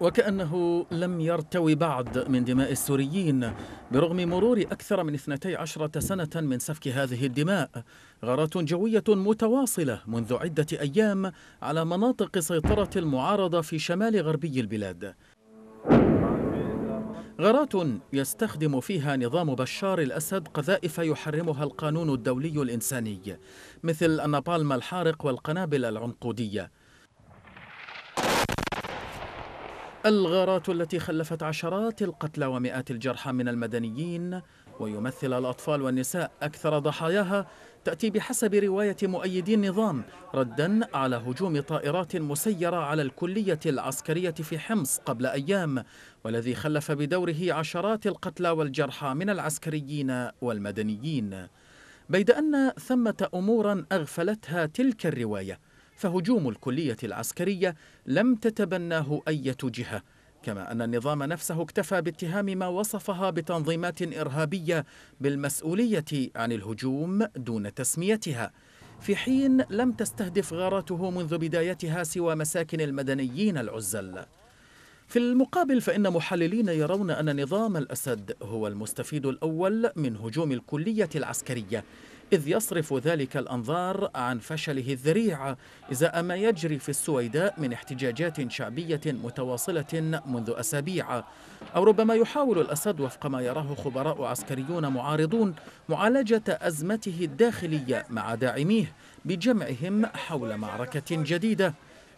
وكأنه لم يرتوي بعد من دماء السوريين برغم مرور أكثر من 12 سنة من سفك هذه الدماء غارات جوية متواصلة منذ عدة أيام على مناطق سيطرة المعارضة في شمال غربي البلاد غارات يستخدم فيها نظام بشار الأسد قذائف يحرمها القانون الدولي الإنساني مثل النابالم الحارق والقنابل العنقودية الغارات التي خلفت عشرات القتلى ومئات الجرحى من المدنيين ويمثل الأطفال والنساء أكثر ضحاياها تأتي بحسب رواية مؤيدي النظام ردا على هجوم طائرات مسيرة على الكلية العسكرية في حمص قبل أيام والذي خلف بدوره عشرات القتلى والجرحى من العسكريين والمدنيين بيد أن ثمة أمورا أغفلتها تلك الرواية فهجوم الكلية العسكرية لم تتبناه أية جهة كما أن النظام نفسه اكتفى باتهام ما وصفها بتنظيمات إرهابية بالمسؤولية عن الهجوم دون تسميتها في حين لم تستهدف غاراته منذ بدايتها سوى مساكن المدنيين العزل في المقابل فإن محللين يرون أن نظام الأسد هو المستفيد الأول من هجوم الكلية العسكرية إذ يصرف ذلك الأنظار عن فشله الذريع إزاء ما يجري في السويداء من احتجاجات شعبية متواصلة منذ أسابيع أو ربما يحاول الأسد وفق ما يراه خبراء عسكريون معارضون معالجة أزمته الداخلية مع داعميه بجمعهم حول معركة جديدة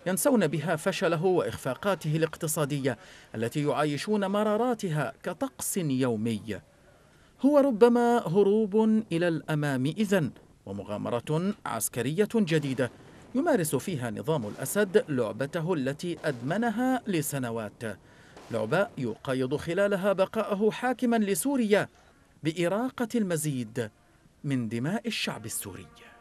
ينسون بها فشله وإخفاقاته الاقتصادية التي يعايشون مراراتها كطقس يومي هو ربما هروب إلى الأمام إذن ومغامرة عسكرية جديدة يمارس فيها نظام الأسد لعبته التي أدمنها لسنوات لعبة يقيد خلالها بقاءه حاكما لسوريا بإراقة المزيد من دماء الشعب السوري